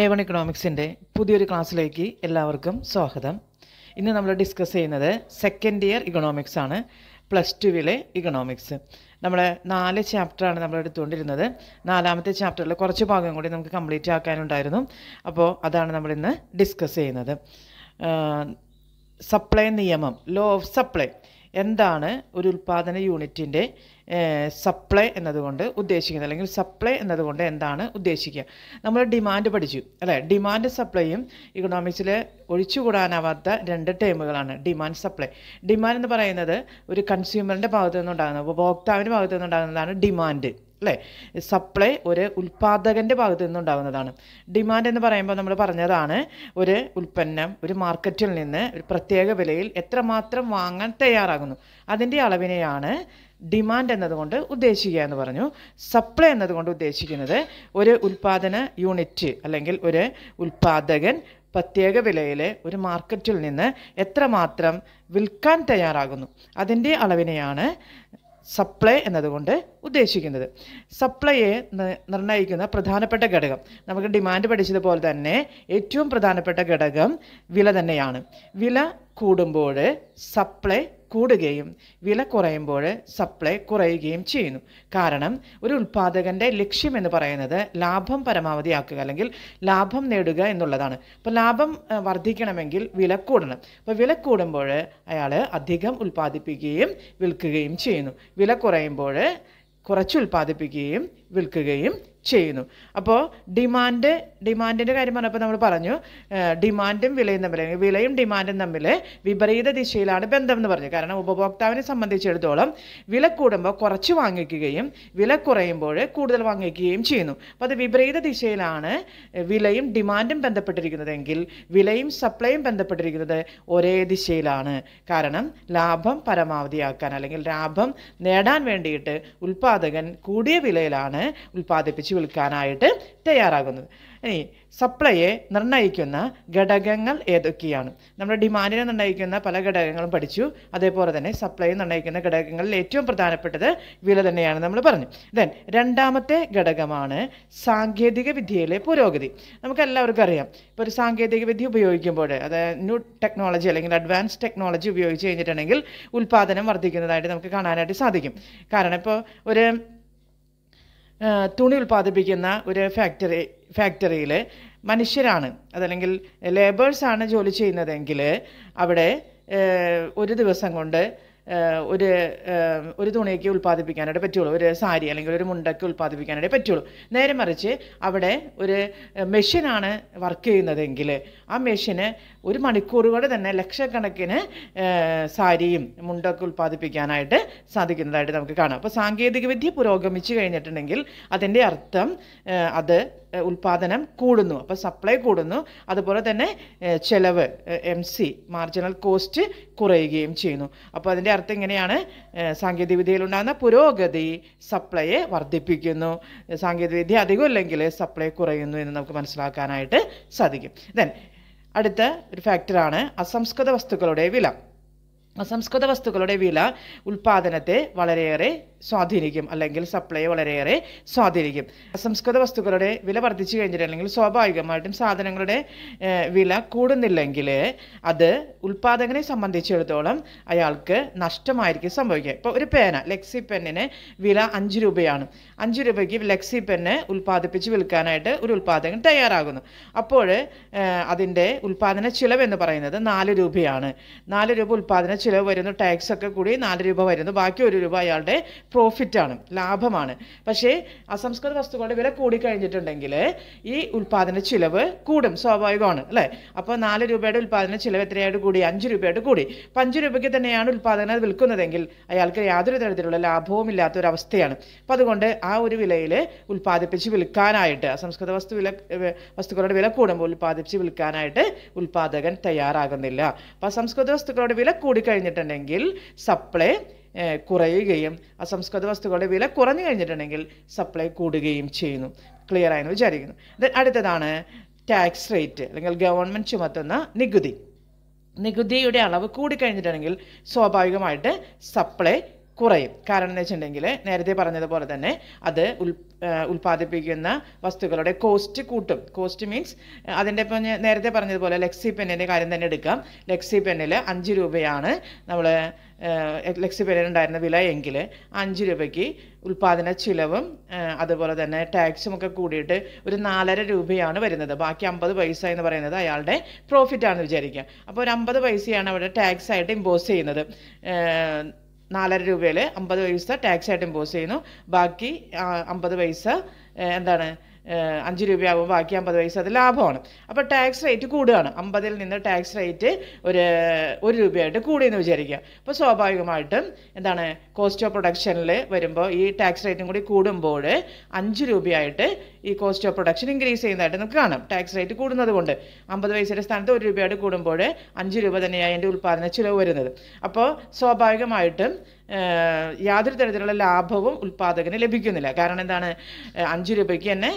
A one ഇക്കണോമിക്സിൻ്റെ പുതിയൊരു ക്ലാസ്സിലേക്ക് എല്ലാവർക്കും സ്വാഗതം ഇന്ന് നമ്മൾ ഡിസ്കസ് ചെയ്യുന്നത് സെക്കൻഡ് ഇയർ ഇക്കണോമിക്സ് ആണ് പ്ലസ് ടുവിലെ ഇക്കണോമിക്സ് നമ്മൾ നാല് ചാപ്റ്ററാണ് നമ്മൾ എടുത്തുകൊണ്ടിരുന്നത് നാലാമത്തെ ചാപ്റ്ററിൽ കുറച്ച് ഭാഗം കൂടി നമുക്ക് കംപ്ലീറ്റ് ആക്കാനുണ്ടായിരുന്നു അപ്പോൾ അതാണ് നമ്മൾ ഇന്ന് ഡിസ്കസ് ചെയ്യുന്നത് സപ്ലൈ നിയമം ലോ ഓഫ് സപ്ലൈ എന്താണ് ഒരു ഉൽപ്പാദന യൂണിറ്റിൻ്റെ സപ്ലൈ എന്നതുകൊണ്ട് ഉദ്ദേശിക്കുന്നത് അല്ലെങ്കിൽ സപ്ലൈ എന്നതുകൊണ്ട് എന്താണ് ഉദ്ദേശിക്കുക നമ്മൾ ഡിമാൻഡ് പഠിച്ചു അല്ലേ ഡിമാൻഡ് സപ്ലൈയും ഇക്കണോമിക്സിൽ ഒഴിച്ചുകൂടാനാവാത്ത രണ്ട് ടേമുകളാണ് ഡിമാൻഡ് സപ്ലൈ ഡിമാൻഡ് എന്ന് പറയുന്നത് ഒരു കൺസ്യൂമറിൻ്റെ ഭാഗത്തു നിന്നുണ്ടാകുന്നത് ഉപഭോക്താവിൻ്റെ ഭാഗത്തു നിന്നുണ്ടാകുന്നതാണ് ഡിമാൻഡ് അല്ലേ സപ്ലൈ ഒരു ഉൽപ്പാദകൻ്റെ ഭാഗത്തു നിന്നുണ്ടാകുന്നതാണ് ഡിമാൻഡ് എന്ന് പറയുമ്പോൾ നമ്മൾ പറഞ്ഞതാണ് ഒരു ഉൽപ്പന്നം ഒരു മാർക്കറ്റിൽ നിന്ന് ഒരു പ്രത്യേക വിലയിൽ എത്രമാത്രം വാങ്ങാൻ തയ്യാറാകുന്നു അതിൻ്റെ അളവിനെയാണ് ഡിമാൻഡ് എന്നതുകൊണ്ട് ഉദ്ദേശിക്കുക എന്ന് പറഞ്ഞു സപ്ലൈ എന്നതുകൊണ്ട് ഉദ്ദേശിക്കുന്നത് ഒരു ഉൽപ്പാദന യൂണിറ്റ് അല്ലെങ്കിൽ ഒരു ഉൽപ്പാദകൻ പ്രത്യേക വിലയിൽ ഒരു മാർക്കറ്റിൽ നിന്ന് എത്രമാത്രം വിൽക്കാൻ തയ്യാറാകുന്നു അതിൻ്റെ അളവിനെയാണ് സപ്ലൈ എന്നതുകൊണ്ട് ഉദ്ദേശിക്കുന്നത് സപ്ലൈയെ നിർണ്ണയിക്കുന്ന പ്രധാനപ്പെട്ട ഘടകം നമുക്ക് ഡിമാൻഡ് പഠിച്ചതുപോലെ തന്നെ ഏറ്റവും പ്രധാനപ്പെട്ട ഘടകം വില തന്നെയാണ് വില കൂടുമ്പോൾ സപ്ലൈ കൂടുകയും വില കുറയുമ്പോൾ സപ്ലൈ കുറയുകയും ചെയ്യുന്നു കാരണം ഒരു ഉൽപ്പാദകൻ്റെ ലക്ഷ്യമെന്ന് പറയുന്നത് ലാഭം പരമാവധിയാക്കുക അല്ലെങ്കിൽ ലാഭം നേടുക എന്നുള്ളതാണ് അപ്പോൾ ലാഭം വർദ്ധിക്കണമെങ്കിൽ വില കൂടണം അപ്പോൾ വില കൂടുമ്പോൾ അയാൾ അധികം ഉൽപ്പാദിപ്പിക്കുകയും വിൽക്കുകയും ചെയ്യുന്നു വില കുറയുമ്പോൾ കുറച്ച് ഉൽപ്പാദിപ്പിക്കുകയും വിൽക്കുകയും ചെയ്യുന്നു അപ്പോൾ ഡിമാൻഡ് ഡിമാൻഡിൻ്റെ കാര്യം പറഞ്ഞപ്പോൾ നമ്മൾ പറഞ്ഞു ഡിമാൻഡും വിലയും തമ്മിൽ വിലയും ഡിമാൻഡും തമ്മിൽ വിപരീത ദിശയിലാണ് ബന്ധം എന്ന് പറഞ്ഞു കാരണം ഉപഭോക്താവിനെ സംബന്ധിച്ചിടത്തോളം വില കൂടുമ്പോൾ കുറച്ച് വാങ്ങിക്കുകയും വില കുറയുമ്പോൾ കൂടുതൽ വാങ്ങിക്കുകയും ചെയ്യുന്നു അപ്പോൾ അത് വിപരീത ദിശയിലാണ് വിലയും ഡിമാൻഡും ബന്ധപ്പെട്ടിരിക്കുന്നതെങ്കിൽ വിലയും സപ്ലൈയും ബന്ധപ്പെട്ടിരിക്കുന്നത് ഒരേ ദിശയിലാണ് കാരണം ലാഭം പരമാവധിയാക്കാൻ അല്ലെങ്കിൽ ലാഭം നേടാൻ വേണ്ടിയിട്ട് ഉൽപ്പാദകൻ കൂടിയ വിലയിലാണ് ആണ് ഉൽപ്പാദിപ്പിച്ച് വിൽക്കാനായിട്ട് തയ്യാറാകുന്നത് ഇനി സപ്ലൈയെ നിർണ്ണയിക്കുന്ന ഘടകങ്ങൾ ഏതൊക്കെയാണ് നമ്മുടെ ഡിമാൻഡിനെ നിർണ്ണയിക്കുന്ന പല ഘടകങ്ങളും പഠിച്ചു അതേപോലെ തന്നെ സപ്ലൈ നിർണ്ണയിക്കുന്ന ഘടകങ്ങളിൽ ഏറ്റവും പ്രധാനപ്പെട്ടത് വില തന്നെയാണ് നമ്മൾ പറഞ്ഞു ദെൻ രണ്ടാമത്തെ ഘടകമാണ് സാങ്കേതിക വിദ്യയിലെ പുരോഗതി നമുക്ക് എല്ലാവർക്കും അറിയാം ഇപ്പോൾ ഒരു സാങ്കേതിക വിദ്യ ഉപയോഗിക്കുമ്പോൾ അതായത് ന്യൂ ടെക്നോളജി അല്ലെങ്കിൽ അഡ്വാൻസ് ടെക്നോളജി ഉപയോഗിച്ച് കഴിഞ്ഞിട്ടുണ്ടെങ്കിൽ ഉൽപ്പാദനം വർദ്ധിക്കുന്നതായിട്ട് നമുക്ക് കാണാനായിട്ട് സാധിക്കും കാരണം ഇപ്പോൾ ഒരു തുണി ഉൽപ്പാദിപ്പിക്കുന്ന ഒരു ഫാക്ടറി ഫാക്ടറിയിൽ മനുഷ്യരാണ് അതല്ലെങ്കിൽ ലേബേഴ്സാണ് ജോലി ചെയ്യുന്നതെങ്കിൽ അവിടെ ഒരു ദിവസം കൊണ്ട് ഒരു ഒരു തുണിയൊക്കെ ഉൽപ്പാദിപ്പിക്കാനായിട്ട് പറ്റുള്ളൂ ഒരു സാരി അല്ലെങ്കിൽ ഒരു മുണ്ടൊക്കെ ഉൽപ്പാദിപ്പിക്കാനായിട്ട് പറ്റുള്ളൂ നേരെ മറിച്ച് അവിടെ ഒരു മെഷീനാണ് വർക്ക് ചെയ്യുന്നതെങ്കിൽ ആ മെഷീന് ഒരു മണിക്കൂറുകൾ തന്നെ ലക്ഷക്കണക്കിന് സാരിയും മുണ്ടൊക്കെ ഉൽപ്പാദിപ്പിക്കാനായിട്ട് സാധിക്കുന്നതായിട്ട് നമുക്ക് കാണാം അപ്പോൾ സാങ്കേതികവിദ്യ പുരോഗമിച്ചു കഴിഞ്ഞിട്ടുണ്ടെങ്കിൽ അതിൻ്റെ അർത്ഥം അത് ഉൽപാദനം കൂടുന്നു അപ്പോൾ സപ്ലൈ കൂടുന്നു അതുപോലെ തന്നെ ചെലവ് എം സി മാർജിനൽ കോസ്റ്റ് കുറയുകയും ചെയ്യുന്നു അപ്പോൾ അതിൻ്റെ ചേർത്ത് ഇങ്ങനെയാണ് സാങ്കേതികവിദ്യയിൽ ഉണ്ടാകുന്ന പുരോഗതി സപ്ലൈയെ വർദ്ധിപ്പിക്കുന്നു സാങ്കേതികവിദ്യ അധികം ഇല്ലെങ്കിൽ സപ്ലൈ കുറയുന്നു എന്ന് നമുക്ക് മനസ്സിലാക്കാനായിട്ട് സാധിക്കും ദെൻ അടുത്ത ഒരു ഫാക്ടറാണ് അസംസ്കൃത വസ്തുക്കളുടെ വില അസംസ്കൃത വസ്തുക്കളുടെ വില ഉൽപ്പാദനത്തെ വളരെയേറെ സ്വാധീനിക്കും അല്ലെങ്കിൽ സപ്ലൈ വളരെയേറെ സ്വാധീനിക്കും അസംസ്കൃത വസ്തുക്കളുടെ വില വർദ്ധിച്ചു അല്ലെങ്കിൽ സ്വാഭാവികമായിട്ടും സാധനങ്ങളുടെ വില കൂടുന്നില്ലെങ്കിൽ അത് ഉൽപ്പാദകനെ സംബന്ധിച്ചിടത്തോളം അയാൾക്ക് നഷ്ടമായിരിക്കും സംഭവിക്കുക ഇപ്പോൾ ഒരു പേന ലെക്സി പെന്നിന് വില അഞ്ച് രൂപയാണ് അഞ്ച് രൂപയ്ക്ക് ലെക്സി പെന്ന് ഉൽപ്പാദിപ്പിച്ച് വിൽക്കാനായിട്ട് ഒരു ഉൽപ്പാദകൻ തയ്യാറാകുന്നു അപ്പോൾ അതിൻ്റെ ഉൽപ്പാദന ചിലവ് എന്ന് പറയുന്നത് നാല് രൂപയാണ് നാല് രൂപ ഉൽപ്പാദന ചിലവ് വരുന്നു ടാക്സ് ഒക്കെ കൂടി നാല് രൂപ വരുന്നു ബാക്കി ഒരു രൂപ അയാളുടെ പ്രോഫിറ്റാണ് ലാഭമാണ് പക്ഷേ അസംസ്കൃത വസ്തുക്കളുടെ വില കൂടിക്കഴിഞ്ഞിട്ടുണ്ടെങ്കിൽ ഈ ഉൽപ്പാദന ചിലവ് കൂടും സ്വാഭാവികമാണ് അല്ലേ അപ്പോൾ നാല് രൂപയുടെ ഉൽപ്പാദന ചിലവ് എത്രയായിട്ട് കൂടി അഞ്ച് രൂപയായിട്ട് കൂടി അപ്പം അഞ്ച് രൂപയ്ക്ക് തന്നെയാണ് ഉൽപ്പാദനം വിൽക്കുന്നതെങ്കിൽ അയാൾക്ക് യാതൊരു തരത്തിലുള്ള ലാഭവും ഇല്ലാത്ത ഒരു അവസ്ഥയാണ് അപ്പം അതുകൊണ്ട് ആ ഒരു വിലയിൽ ഉൽപ്പാദിപ്പിച്ച് വിൽക്കാനായിട്ട് അസംസ്കൃത വസ്തു വില വസ്തുക്കളുടെ വില കൂടുമ്പോൾ ഉൽപ്പാദിപ്പിച്ച് വിൽക്കാനായിട്ട് ഉൽപ്പാദകൻ തയ്യാറാകുന്നില്ല അപ്പം അസംസ്കൃത വസ്തുക്കളുടെ വില കൂടിക്കഴിഞ്ഞിട്ടുണ്ടെങ്കിൽ സപ്ലൈ കുറയുകയും അസംസ്കൃത വസ്തുക്കളുടെ വില കുറഞ്ഞു കഴിഞ്ഞിട്ടുണ്ടെങ്കിൽ സപ്ലൈ കൂടുകയും ചെയ്യുന്നു ക്ലിയർ ആയെന്ന് വിചാരിക്കുന്നു അടുത്തതാണ് ടാക്സ് റേറ്റ് അല്ലെങ്കിൽ ഗവൺമെൻറ് ചുമത്തുന്ന നികുതി നികുതിയുടെ അളവ് കൂടിക്കഴിഞ്ഞിട്ടുണ്ടെങ്കിൽ സ്വാഭാവികമായിട്ട് സപ്ലൈ കുറയും കാരണം എന്ന് വെച്ചിട്ടുണ്ടെങ്കിൽ നേരത്തെ പറഞ്ഞതുപോലെ തന്നെ അത് ഉൽ ഉൽപ്പാദിപ്പിക്കുന്ന വസ്തുക്കളുടെ കോസ്റ്റ് കൂട്ടും കോസ്റ്റ് മീൻസ് അതിൻ്റെ ഇപ്പോൾ നേരത്തെ പറഞ്ഞതുപോലെ ലെക്സി പെന്നിൻ്റെ കാര്യം തന്നെ എടുക്കാം ലെക്സി പെന്നിൽ അഞ്ച് രൂപയാണ് നമ്മൾ ലെക്സി പെന്നിനുണ്ടായിരുന്ന വില എങ്കിൽ അഞ്ച് രൂപയ്ക്ക് ഉൽപ്പാദന ചിലവും അതുപോലെ തന്നെ ടാക്സും ഒക്കെ കൂടിയിട്ട് ഒരു നാലര രൂപയാണ് വരുന്നത് ബാക്കി അമ്പത് പൈസ എന്ന് പറയുന്നത് അയാളുടെ പ്രോഫിറ്റാണെന്ന് വിചാരിക്കുക അപ്പോൾ ഒരു അമ്പത് പൈസയാണ് അവിടെ ടാക്സ് ആയിട്ട് ഇമ്പോസ് ചെയ്യുന്നത് നാലര രൂപയിൽ അമ്പത് പൈസ ആയിട്ട് ഇമ്പോസ് ചെയ്യുന്നു ബാക്കി അമ്പത് പൈസ എന്താണ് അഞ്ച് രൂപയാകുമ്പോൾ ബാക്കി അമ്പത് പൈസ അത് ലാഭമാണ് അപ്പോൾ ടാക്സ് റേറ്റ് കൂടുകയാണ് അമ്പതിൽ നിന്ന് ടാക്സ് റേറ്റ് ഒരു ഒരു രൂപയായിട്ട് കൂടിയെന്ന് വിചാരിക്കുക അപ്പോൾ സ്വാഭാവികമായിട്ടും എന്താണ് കോസ്റ്റ് ഓഫ് പ്രൊഡക്ഷനിൽ വരുമ്പോൾ ഈ ടാക്സ് റേറ്റും കൂടി കൂടുമ്പോൾ അഞ്ച് രൂപയായിട്ട് ഈ കോസ്റ്റ് ഓഫ് പ്രൊഡക്ഷൻ ഇൻക്രീസ് ചെയ്യുന്നതായിട്ട് നമുക്ക് കാണാം ടാക്സ് റേറ്റ് കൂടുന്നത് കൊണ്ട് അമ്പത് പൈസയുടെ സ്ഥാനത്ത് ഒരു രൂപയായിട്ട് കൂടുമ്പോൾ അഞ്ച് രൂപ തന്നെയാണ് അതിൻ്റെ ഉൽപ്പാദന ചിലവ് വരുന്നത് അപ്പോൾ സ്വാഭാവികമായിട്ടും യാതൊരു തരത്തിലുള്ള ലാഭവും ഉൽപ്പാദകന് ലഭിക്കുന്നില്ല കാരണം എന്താണ് അഞ്ച് രൂപയ്ക്ക് തന്നെ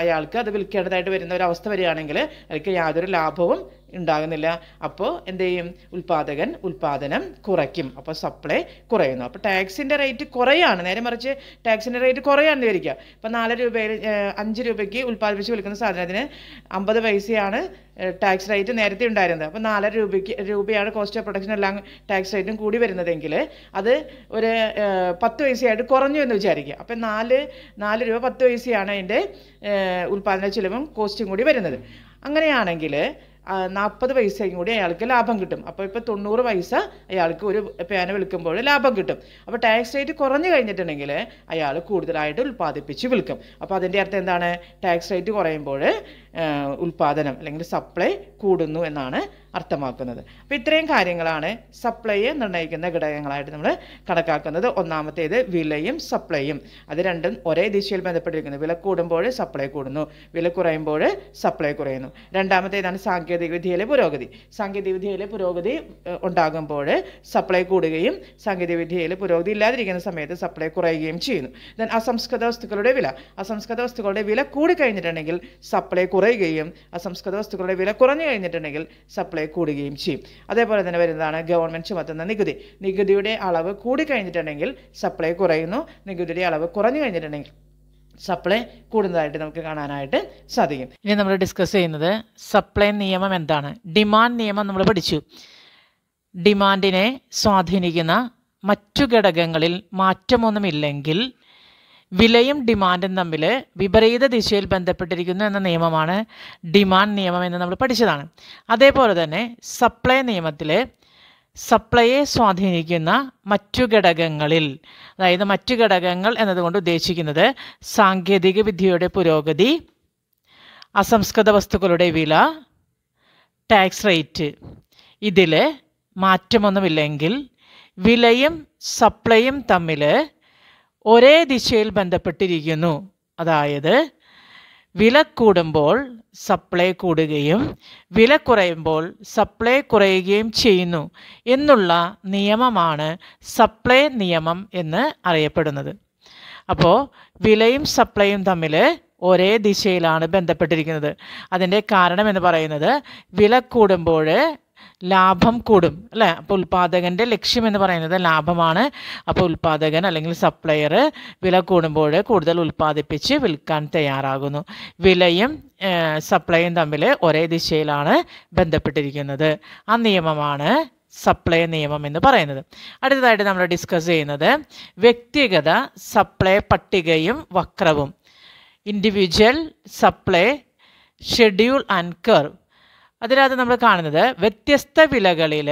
അയാൾക്ക് അത് വിൽക്കേണ്ടതായിട്ട് വരുന്ന ഒരു അവസ്ഥ വരികയാണെങ്കിൽ അയാൾക്ക് യാതൊരു ലാഭവും ഉണ്ടാകുന്നില്ല അപ്പോൾ എന്ത് ചെയ്യും ഉൽപ്പാദകൻ ഉൽപ്പാദനം കുറയ്ക്കും അപ്പോൾ സപ്ലൈ കുറയുന്നു അപ്പോൾ ടാക്സിൻ്റെ റേറ്റ് കുറയാണ് നേരെ മറിച്ച് ടാക്സിൻ്റെ റേറ്റ് കുറയാണെന്ന് വിചാരിക്കുക ഇപ്പോൾ നാല് രൂപയിൽ അഞ്ച് രൂപയ്ക്ക് ഉൽപ്പാദിപ്പിച്ച് വിൽക്കുന്ന സാധനത്തിന് അമ്പത് പൈസയാണ് ടാക്സ് റേറ്റ് നേരത്തെ ഉണ്ടായിരുന്നത് അപ്പോൾ നാലര രൂപയ്ക്ക് രൂപയാണ് കോസ്റ്റ് ഓഫ് പ്രൊഡക്ഷൻ എല്ലാം ടാക്സ് റേറ്റും കൂടി വരുന്നതെങ്കിൽ അത് ഒരു പത്ത് പൈസയായിട്ട് കുറഞ്ഞു എന്ന് വിചാരിക്കുക അപ്പോൾ നാല് നാല് രൂപ പത്ത് പൈസയാണ് അതിൻ്റെ ഉൽപ്പാദന ചിലവും കോസ്റ്റും കൂടി വരുന്നത് അങ്ങനെയാണെങ്കിൽ നാൽപ്പത് പൈസയും കൂടി അയാൾക്ക് ലാഭം കിട്ടും അപ്പോൾ ഇപ്പോൾ തൊണ്ണൂറ് പൈസ അയാൾക്ക് ഒരു പേന വിൽക്കുമ്പോൾ ലാഭം കിട്ടും അപ്പോൾ ടാക്സ് റേറ്റ് കുറഞ്ഞു കഴിഞ്ഞിട്ടുണ്ടെങ്കിൽ അയാൾ കൂടുതലായിട്ട് ഉൽപ്പാദിപ്പിച്ച് വിൽക്കും അപ്പോൾ അതിൻ്റെ അർത്ഥം എന്താണ് ടാക്സ് റേറ്റ് കുറയുമ്പോൾ ഉൽപാദനം അല്ലെങ്കിൽ സപ്ലൈ കൂടുന്നു എന്നാണ് അർത്ഥമാക്കുന്നത് അപ്പോൾ ഇത്രയും കാര്യങ്ങളാണ് സപ്ലൈയെ നിർണ്ണയിക്കുന്ന ഘടകങ്ങളായിട്ട് നമ്മൾ കണക്കാക്കുന്നത് ഒന്നാമത്തേത് വിലയും സപ്ലൈയും അത് രണ്ടും ഒരേ ദിശയിൽ ബന്ധപ്പെട്ടിരിക്കുന്നു വില കൂടുമ്പോൾ സപ്ലൈ കൂടുന്നു വില കുറയുമ്പോൾ സപ്ലൈ കുറയുന്നു രണ്ടാമത്തേതാണ് സാങ്കേതികവിദ്യയിലെ പുരോഗതി സാങ്കേതികവിദ്യയിലെ പുരോഗതി ഉണ്ടാകുമ്പോൾ സപ്ലൈ കൂടുകയും സാങ്കേതികവിദ്യയിൽ പുരോഗതി ഇല്ലാതിരിക്കുന്ന സമയത്ത് സപ്ലൈ കുറയുകയും ചെയ്യുന്നു ദെൻ അസംസ്കൃത വസ്തുക്കളുടെ വില അസംസ്കൃത വസ്തുക്കളുടെ വില കൂടിക്കഴിഞ്ഞിട്ടുണ്ടെങ്കിൽ സപ്ലൈ കുറയുകയും അസംസ്കൃത വസ്തുക്കളുടെ വില കുറഞ്ഞു കഴിഞ്ഞിട്ടുണ്ടെങ്കിൽ സപ്ലൈ കൂടുകയും ചെയ്യും അതേപോലെ തന്നെ വരുന്നതാണ് ഗവൺമെൻറ് ചുമത്തുന്ന നികുതി നികുതിയുടെ അളവ് കൂടിക്കഴിഞ്ഞിട്ടുണ്ടെങ്കിൽ സപ്ലൈ കുറയുന്നു നികുതിയുടെ അളവ് കുറഞ്ഞു കഴിഞ്ഞിട്ടുണ്ടെങ്കിൽ സപ്ലൈ കൂടുന്നതായിട്ട് നമുക്ക് കാണാനായിട്ട് സാധിക്കും ഇനി നമ്മൾ ഡിസ്കസ് ചെയ്യുന്നത് സപ്ലൈ നിയമം എന്താണ് ഡിമാൻഡ് നിയമം നമ്മൾ പഠിച്ചു ഡിമാൻഡിനെ സ്വാധീനിക്കുന്ന മറ്റു ഘടകങ്ങളിൽ മാറ്റമൊന്നുമില്ലെങ്കിൽ വിലയും ഡിമാൻഡും തമ്മിൽ വിപരീത ദിശയിൽ ബന്ധപ്പെട്ടിരിക്കുന്നു എന്ന നിയമമാണ് ഡിമാൻഡ് നിയമം എന്ന് നമ്മൾ പഠിച്ചതാണ് അതേപോലെ തന്നെ സപ്ലൈ നിയമത്തിൽ സപ്ലൈയെ സ്വാധീനിക്കുന്ന മറ്റു ഘടകങ്ങളിൽ അതായത് മറ്റു ഘടകങ്ങൾ എന്നതുകൊണ്ട് ഉദ്ദേശിക്കുന്നത് സാങ്കേതിക വിദ്യയുടെ പുരോഗതി അസംസ്കൃത വസ്തുക്കളുടെ വില ടാക്സ് റേറ്റ് ഇതിൽ മാറ്റമൊന്നുമില്ലെങ്കിൽ വിലയും സപ്ലൈയും തമ്മിൽ ഒരേ ദിശയിൽ ബന്ധപ്പെട്ടിരിക്കുന്നു അതായത് വില കൂടുമ്പോൾ സപ്ലൈ കൂടുകയും വില കുറയുമ്പോൾ സപ്ലൈ കുറയുകയും ചെയ്യുന്നു എന്നുള്ള നിയമമാണ് സപ്ലൈ നിയമം എന്ന് അറിയപ്പെടുന്നത് അപ്പോൾ വിലയും സപ്ലൈയും തമ്മിൽ ഒരേ ദിശയിലാണ് ബന്ധപ്പെട്ടിരിക്കുന്നത് അതിൻ്റെ കാരണം എന്ന് പറയുന്നത് വില കൂടുമ്പോൾ ലാഭം കൂടും അല്ലേ അപ്പോൾ ഉൽപ്പാദകൻ്റെ ലക്ഷ്യം എന്ന് പറയുന്നത് ലാഭമാണ് അപ്പോൾ ഉൽപ്പാദകൻ അല്ലെങ്കിൽ സപ്ലയർ വില കൂടുമ്പോൾ കൂടുതൽ ഉൽപ്പാദിപ്പിച്ച് വിൽക്കാൻ തയ്യാറാകുന്നു വിലയും സപ്ലൈയും തമ്മിൽ ഒരേ ദിശയിലാണ് ബന്ധപ്പെട്ടിരിക്കുന്നത് ആ നിയമമാണ് സപ്ലൈ നിയമം എന്ന് പറയുന്നത് അടുത്തതായിട്ട് നമ്മൾ ഡിസ്കസ് ചെയ്യുന്നത് വ്യക്തിഗത സപ്ലൈ പട്ടികയും വക്രവും individual supply schedule and curve അതിനകത്ത് നമ്മൾ കാണുന്നത് വ്യത്യസ്ത വിലകളിൽ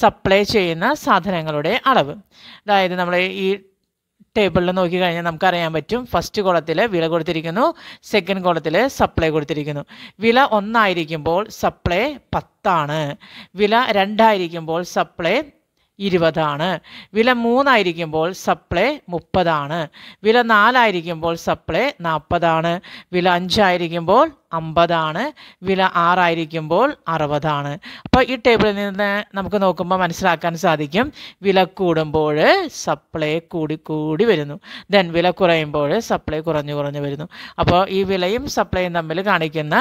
സപ്ലൈ ചെയ്യുന്ന സാധനങ്ങളുടെ അളവ് അതായത് നമ്മൾ ഈ ടേബിളിൽ നോക്കിക്കഴിഞ്ഞാൽ നമുക്കറിയാൻ പറ്റും ഫസ്റ്റ് കോളത്തിൽ വില കൊടുത്തിരിക്കുന്നു സെക്കൻഡ് കോളത്തിൽ സപ്ലൈ കൊടുത്തിരിക്കുന്നു വില ഒന്നായിരിക്കുമ്പോൾ സപ്ലൈ പത്താണ് വില രണ്ടായിരിക്കുമ്പോൾ സപ്ലൈ ഇരുപതാണ് വില മൂന്നായിരിക്കുമ്പോൾ സപ്ലൈ മുപ്പതാണ് വില നാലായിരിക്കുമ്പോൾ സപ്ലൈ നാൽപ്പതാണ് വില അഞ്ചായിരിക്കുമ്പോൾ അമ്പതാണ് വില ആറായിരിക്കുമ്പോൾ അറുപതാണ് അപ്പോൾ ഈ ടേബിളിൽ നിന്ന് നമുക്ക് നോക്കുമ്പോൾ മനസ്സിലാക്കാൻ സാധിക്കും വില കൂടുമ്പോൾ സപ്ലൈ കൂടി കൂടി വരുന്നു ദെൻ വില കുറയുമ്പോൾ സപ്ലൈ കുറഞ്ഞു കുറഞ്ഞു വരുന്നു അപ്പോൾ ഈ വിലയും സപ്ലൈയും തമ്മിൽ കാണിക്കുന്ന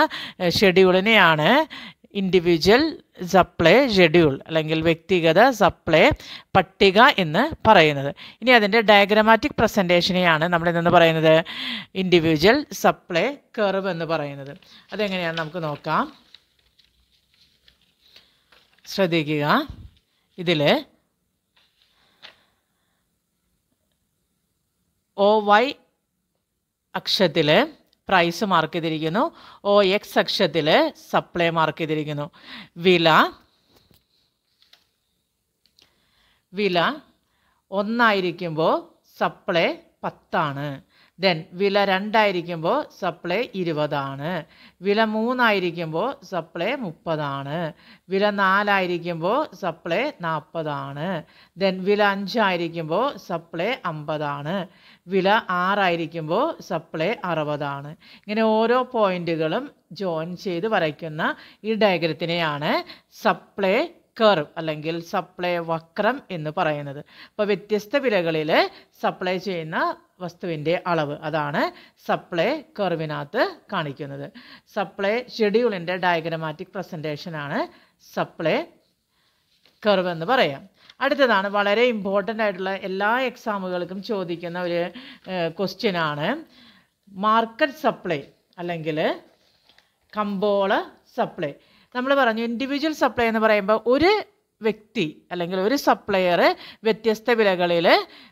ഷെഡ്യൂളിനെയാണ് ഇൻഡിവിജ്വൽ സപ്ലൈ ഷെഡ്യൂൾ അല്ലെങ്കിൽ വ്യക്തിഗത സപ്ലൈ പട്ടിക എന്ന് പറയുന്നത് ഇനി അതിൻ്റെ ഡയഗ്രമാറ്റിക് പ്രസൻറ്റേഷനെയാണ് നമ്മൾ ഇതെന്ന് പറയുന്നത് ഇൻഡിവിജ്വൽ സപ്ലൈ കർവ് എന്ന് പറയുന്നത് അതെങ്ങനെയാണ് നമുക്ക് നോക്കാം ശ്രദ്ധിക്കുക ഇതിൽ ഒ വൈ അക്ഷത്തിൽ പ്രൈസ് മാർക്ക് ചെയ്തിരിക്കുന്നു ഓ എക്സ് അക്ഷത്തിൽ സപ്ലൈ മാർക്ക് ചെയ്തിരിക്കുന്നു വില വില ഒന്നായിരിക്കുമ്പോൾ സപ്ലൈ പത്താണ് ദെൻ വില രണ്ടായിരിക്കുമ്പോൾ സപ്ലൈ ഇരുപതാണ് വില മൂന്നായിരിക്കുമ്പോൾ സപ്ലൈ മുപ്പതാണ് വില നാലായിരിക്കുമ്പോൾ സപ്ലൈ നാൽപ്പതാണ് ദെൻ വില അഞ്ചായിരിക്കുമ്പോൾ സപ്ലൈ അമ്പതാണ് വില ആറായിരിക്കുമ്പോൾ സപ്ലൈ അറുപതാണ് ഇങ്ങനെ ഓരോ പോയിൻറ്റുകളും ജോയിൻ ചെയ്ത് വരയ്ക്കുന്ന ഈ ഡയഗ്രത്തിനെയാണ് സപ്ലൈ കർവ് അല്ലെങ്കിൽ സപ്ലൈ വക്രം എന്ന് പറയുന്നത് അപ്പോൾ വ്യത്യസ്ത വിലകളിൽ സപ്ലൈ ചെയ്യുന്ന വസ്തുവിൻ്റെ അളവ് അതാണ് സപ്ലൈ കർവിനകത്ത് കാണിക്കുന്നത് സപ്ലൈ ഷെഡ്യൂളിൻ്റെ ഡയഗ്രമാറ്റിക് പ്രസൻറ്റേഷനാണ് സപ്ലൈ കർവ് എന്ന് പറയാം അടുത്തതാണ് വളരെ ഇമ്പോർട്ടൻ്റ് ആയിട്ടുള്ള എല്ലാ എക്സാമുകൾക്കും ചോദിക്കുന്ന ഒരു ക്വസ്റ്റ്യനാണ് മാർക്കറ്റ് സപ്ലൈ അല്ലെങ്കിൽ കമ്പോള സപ്ലൈ നമ്മൾ പറഞ്ഞു ഇൻഡിവിജ്വൽ സപ്ലൈ എന്ന് പറയുമ്പോൾ ഒരു വ്യക്തി അല്ലെങ്കിൽ ഒരു സപ്ലയർ വ്യത്യസ്ത വിലകളിൽ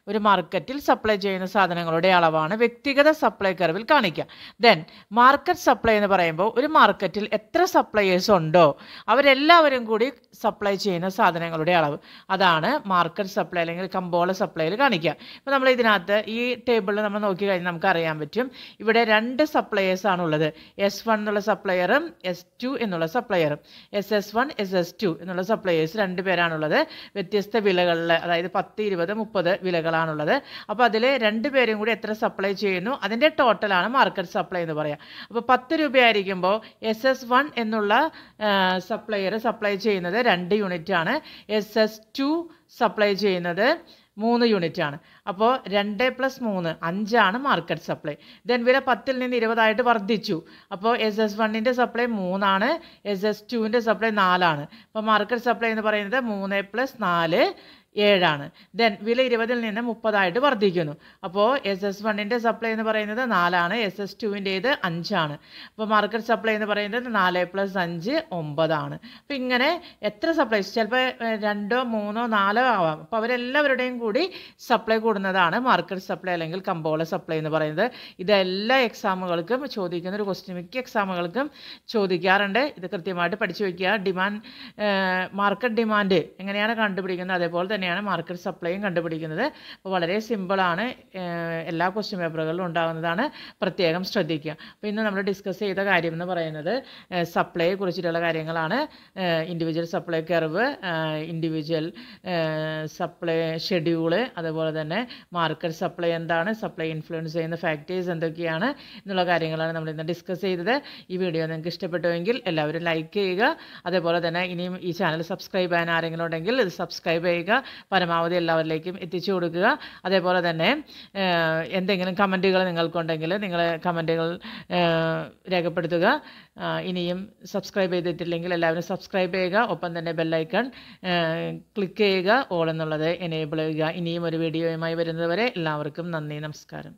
ഒരു മാർക്കറ്റിൽ സപ്ലൈ ചെയ്യുന്ന സാധനങ്ങളുടെ അളവാണ് വ്യക്തിഗത സപ്ലൈ കർവിൽ കാണിക്കുക ദെൻ മാർക്കറ്റ് സപ്ലൈ എന്ന് പറയുമ്പോൾ ഒരു മാർക്കറ്റിൽ എത്ര സപ്ലയേഴ്സ് ഉണ്ടോ അവരെല്ലാവരും കൂടി സപ്ലൈ ചെയ്യുന്ന സാധനങ്ങളുടെ അളവ് അതാണ് മാർക്കറ്റ് സപ്ലൈ അല്ലെങ്കിൽ കമ്പോള സപ്ലൈയിൽ കാണിക്കുക ഇപ്പോൾ നമ്മൾ ഇതിനകത്ത് ഈ ടേബിളിൽ നമ്മൾ നോക്കി കഴിഞ്ഞാൽ നമുക്ക് അറിയാൻ പറ്റും ഇവിടെ രണ്ട് സപ്ലയേഴ്സാണ് ഉള്ളത് എസ് വൺ എന്നുള്ള സപ്ലയറും എസ് ടു എന്നുള്ള സപ്ലയറും S S one S S two എന്നുള്ള സപ്ലയേഴ്സ് രണ്ട് രണ്ട് പേരാണുള്ളത് വ്യത്യസ്ത വിലകളിൽ അതായത് പത്ത് ഇരുപത് മുപ്പത് വിലകളാണുള്ളത് അപ്പോൾ അതിൽ രണ്ട് പേരും കൂടി എത്ര സപ്ലൈ ചെയ്യുന്നു അതിൻ്റെ ടോട്ടലാണ് മാർക്കറ്റ് സപ്ലൈ എന്ന് പറയാം അപ്പോൾ പത്ത് രൂപയായിരിക്കുമ്പോൾ എസ് എസ് വൺ എന്നുള്ള സപ്ലയർ സപ്ലൈ ചെയ്യുന്നത് രണ്ട് യൂണിറ്റ് ആണ് എസ് എസ് ടു സപ്ലൈ ചെയ്യുന്നത് മൂന്ന് യൂണിറ്റ് ആണ് അപ്പോൾ രണ്ട് പ്ലസ് മൂന്ന് അഞ്ചാണ് മാർക്കറ്റ് സപ്ലൈ ദെൻ വില പത്തിൽ നിന്ന് ഇരുപതായിട്ട് വർദ്ധിച്ചു അപ്പോൾ എസ് എസ് വണ്ണിൻ്റെ സപ്ലൈ മൂന്നാണ് എസ് എസ് ടുവിൻ്റെ സപ്ലൈ നാലാണ് അപ്പോൾ മാർക്കറ്റ് സപ്ലൈ എന്ന് പറയുന്നത് മൂന്ന് പ്ലസ് നാല് ഏഴാണ് ദെൻ വില ഇരുപതിൽ നിന്ന് മുപ്പതായിട്ട് വർദ്ധിക്കുന്നു അപ്പോൾ എസ് എസ് വണ്ണിൻ്റെ സപ്ലൈ എന്ന് പറയുന്നത് നാലാണ് എസ് എസ് ടുവിൻ്റേത് അഞ്ചാണ് അപ്പോൾ മാർക്കറ്റ് സപ്ലൈ എന്ന് പറയുന്നത് നാല് പ്ലസ് അഞ്ച് ഒമ്പതാണ് അപ്പോൾ ഇങ്ങനെ എത്ര സപ്ലൈസ് ചിലപ്പോൾ രണ്ടോ മൂന്നോ നാലോ ആവാം അപ്പോൾ അവരെല്ലാവരുടെയും കൂടി സപ്ലൈ കൂടുന്നതാണ് മാർക്കറ്റ് സപ്ലൈ അല്ലെങ്കിൽ കമ്പോള സപ്ലൈ എന്ന് പറയുന്നത് ഇതെല്ലാ എക്സാമുകൾക്കും ചോദിക്കുന്ന ഒരു ക്വസ്റ്റ്യൻ മിക്ക എക്സാമുകൾക്കും ചോദിക്കാറുണ്ട് ഇത് കൃത്യമായിട്ട് പഠിച്ചു വയ്ക്കുക ഡിമാൻഡ് മാർക്കറ്റ് ഡിമാൻഡ് എങ്ങനെയാണ് കണ്ടുപിടിക്കുന്നത് അതേപോലെ തന്നെ തന്നെയാണ് മാർക്കറ്റ് സപ്ലൈയും കണ്ടുപിടിക്കുന്നത് അപ്പോൾ വളരെ സിമ്പിളാണ് എല്ലാ ക്വസ്റ്റ്യൻ പേപ്പറുകളിലും ഉണ്ടാകുന്നതാണ് പ്രത്യേകം ശ്രദ്ധിക്കുക അപ്പോൾ ഇന്ന് നമ്മൾ ഡിസ്കസ് ചെയ്ത കാര്യം എന്ന് പറയുന്നത് സപ്ലൈയെ കുറിച്ചിട്ടുള്ള കാര്യങ്ങളാണ് individual supply curve individual supply schedule അതുപോലെ തന്നെ മാർക്കറ്റ് സപ്ലൈ എന്താണ് സപ്ലൈ ഇൻഫ്ലുവൻസ് ചെയ്യുന്ന ഫാക്ടേഴ്സ് എന്തൊക്കെയാണ് എന്നുള്ള കാര്യങ്ങളാണ് നമ്മൾ ഇന്ന് ഡിസ്കസ് ചെയ്തത് ഈ വീഡിയോ നിങ്ങൾക്ക് ഇഷ്ടപ്പെട്ടുവെങ്കിൽ എല്ലാവരും ലൈക്ക് ചെയ്യുക അതേപോലെ തന്നെ ഇനിയും ഈ ചാനൽ സബ്സ്ക്രൈബ് ചെയ്യാൻ ആരെങ്കിലും ഉണ്ടെങ്കിൽ ഇത് സബ്സ്ക്രൈബ് ചെയ്യുക പരമാവധി എല്ലാവരിലേക്കും എത്തിച്ചു കൊടുക്കുക അതേപോലെ തന്നെ എന്തെങ്കിലും കമൻറ്റുകൾ നിങ്ങൾക്കുണ്ടെങ്കിൽ നിങ്ങൾ കമൻറ്റുകൾ രേഖപ്പെടുത്തുക ഇനിയും സബ്സ്ക്രൈബ് ചെയ്തിട്ടില്ലെങ്കിൽ എല്ലാവരും സബ്സ്ക്രൈബ് ചെയ്യുക ഒപ്പം തന്നെ ബെല്ലൈക്കൺ ക്ലിക്ക് ചെയ്യുക ഓൾ എന്നുള്ളത് എനേബിൾ ചെയ്യുക ഇനിയും ഒരു വീഡിയോയുമായി വരുന്നതുവരെ എല്ലാവർക്കും നന്ദി നമസ്കാരം